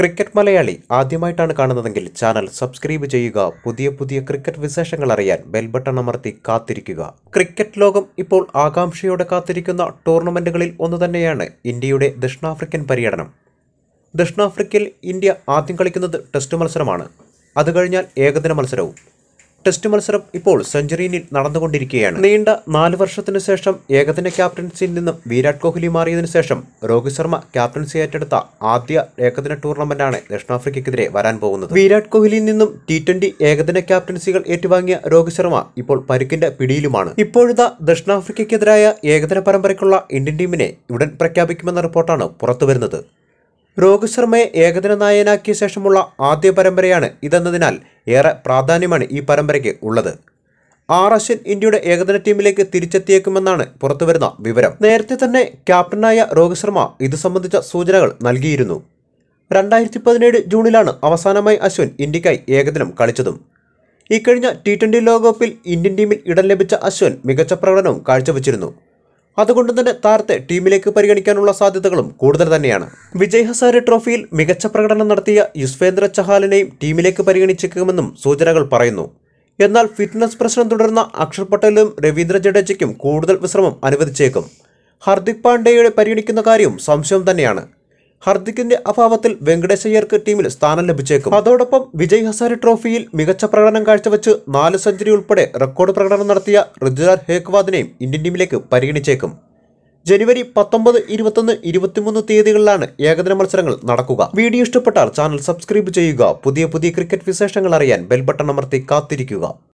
cricket Malayali ആദ്യമായിട്ടാണ് കാണുന്നതെങ്കിൽ channel subscribe ചെയ്യുക പുതിയ പുതിയ ക്രിക്കറ്റ് വിശേഷങ്ങൾ അറിയാൻ ബെൽബട്ടൺ അമർത്തി കാത്തിരിക്കുക ക്രിക്കറ്റ് ലോകം ഇപ്പോൾ ആകാംക്ഷയോടെ കാത്തിരിക്കുന്ന ടൂർണമെന്റുകളിൽ ഒന്ന് തന്നെയാണ് ഇന്ത്യയുടെ ദക്ഷിണാഫ്രിക്കൻ പര്യടനം ദക്ഷിണാഫ്രിക്കയിൽ ഇന്ത്യ ആദ്യം കളിക്കുന്നത് ടെസ്റ്റ് മത്സരമാണ് അത് കഴിഞ്ഞാൽ ഏകദിന മത്സരവും ടെസ്റ്റ് മത്സരം ഇപ്പോൾ സെഞ്ചുറിയിൽ നടന്നുകൊണ്ടിരിക്കുകയാണ് നീണ്ട നാല് വർഷത്തിനു ശേഷം ഏകദിന ക്യാപ്റ്റൻസിയിൽ നിന്നും വിരാട് കോഹ്ലി മാറിയതിനു ശേഷം രോഹിത് ശർമ്മ ക്യാപ്റ്റൻസി ഏറ്റെടുത്ത ആദ്യ ഏകദിന ടൂർണമെന്റാണ് ദക്ഷിണാഫ്രിക്കയ്ക്കെതിരെ വരാൻ പോകുന്നത് വിരാട് കോഹ്ലിയിൽ നിന്നും ടി ട്വന്റി ഏകദിന ക്യാപ്റ്റൻസികൾ ഏറ്റുവാങ്ങിയ രോഹിത് ശർമ്മ ഇപ്പോൾ പരുക്കിന്റെ പിടിയിലുമാണ് ഇപ്പോഴത്തെ ദക്ഷിണാഫ്രിക്കെതിരായ ഏകദിന പരമ്പരയ്ക്കുള്ള ഇന്ത്യൻ ടീമിനെ ഉടൻ പ്രഖ്യാപിക്കുമെന്ന റിപ്പോർട്ടാണ് പുറത്തുവരുന്നത് രോഹിത് ശർമ്മയെ ഏകദിന നായകനാക്കിയ ശേഷമുള്ള ആദ്യ പരമ്പരയാണ് ഇതെന്നതിനാൽ ഏറെ പ്രാധാന്യമാണ് ഈ പരമ്പരയ്ക്ക് ഉള്ളത് ആർ അശ്വിൻ ഇന്ത്യയുടെ ഏകദിന ടീമിലേക്ക് തിരിച്ചെത്തിയേക്കുമെന്നാണ് പുറത്തുവരുന്ന വിവരം നേരത്തെ തന്നെ ക്യാപ്റ്റനായ രോഹിത് ശർമ്മ ഇത് സംബന്ധിച്ച സൂചനകൾ നൽകിയിരുന്നു രണ്ടായിരത്തി പതിനേഴ് ജൂണിലാണ് അവസാനമായി അശ്വിൻ ഇന്ത്യക്കായി ഏകദിനം കളിച്ചതും ഇക്കഴിഞ്ഞ ടി ട്വൻ്റി ലോകകപ്പിൽ ഇന്ത്യൻ ടീമിൽ ഇടം ലഭിച്ച അശ്വിൻ മികച്ച പ്രകടനവും കാഴ്ചവെച്ചിരുന്നു അതുകൊണ്ട് തന്നെ താരത്തെ ടീമിലേക്ക് പരിഗണിക്കാനുള്ള സാധ്യതകളും കൂടുതൽ തന്നെയാണ് വിജയ് ഹസാരെ ട്രോഫിയിൽ മികച്ച പ്രകടനം നടത്തിയ യുസ്വേന്ദ്ര ചഹാലിനെയും ടീമിലേക്ക് പരിഗണിച്ചേക്കുമെന്നും സൂചനകൾ പറയുന്നു എന്നാൽ ഫിറ്റ്നസ് പ്രശ്നം തുടർന്ന അക്ഷർ പട്ടേലും രവീന്ദ്ര ജഡേജയ്ക്കും കൂടുതൽ വിശ്രമം അനുവദിച്ചേക്കും ഹർദിക് പാണ്ഡെയുടെ പരിഗണിക്കുന്ന കാര്യവും സംശയം തന്നെയാണ് ഹർദിക്കിന്റെ അഭാവത്തിൽ വെങ്കടേശയ്യർക്ക് ടീമിൽ സ്ഥാനം ലഭിച്ചേക്കും അതോടൊപ്പം വിജയ് ഹസാരി ട്രോഫിയിൽ മികച്ച പ്രകടനം കാഴ്ചവെച്ച് നാല് സെഞ്ചുറി ഉൾപ്പെടെ റെക്കോർഡ് പ്രകടനം നടത്തിയ ഋതുരാജ് ഹേക്വാദിനെയും ഇന്ത്യൻ ടീമിലേക്ക് പരിഗണിച്ചേക്കും ജനുവരി പത്തൊമ്പത് ഇരുപത്തൊന്ന് ഇരുപത്തിമൂന്ന് തീയതികളിലാണ് ഏകദിന മത്സരങ്ങൾ നടക്കുക വീഡിയോ ഇഷ്ടപ്പെട്ടാൽ ചാനൽ സബ്സ്ക്രൈബ് ചെയ്യുക പുതിയ പുതിയ ക്രിക്കറ്റ് വിശേഷങ്ങൾ അറിയാൻ ബെൽ ബട്ടൺ അമർത്തി കാത്തിരിക്കുക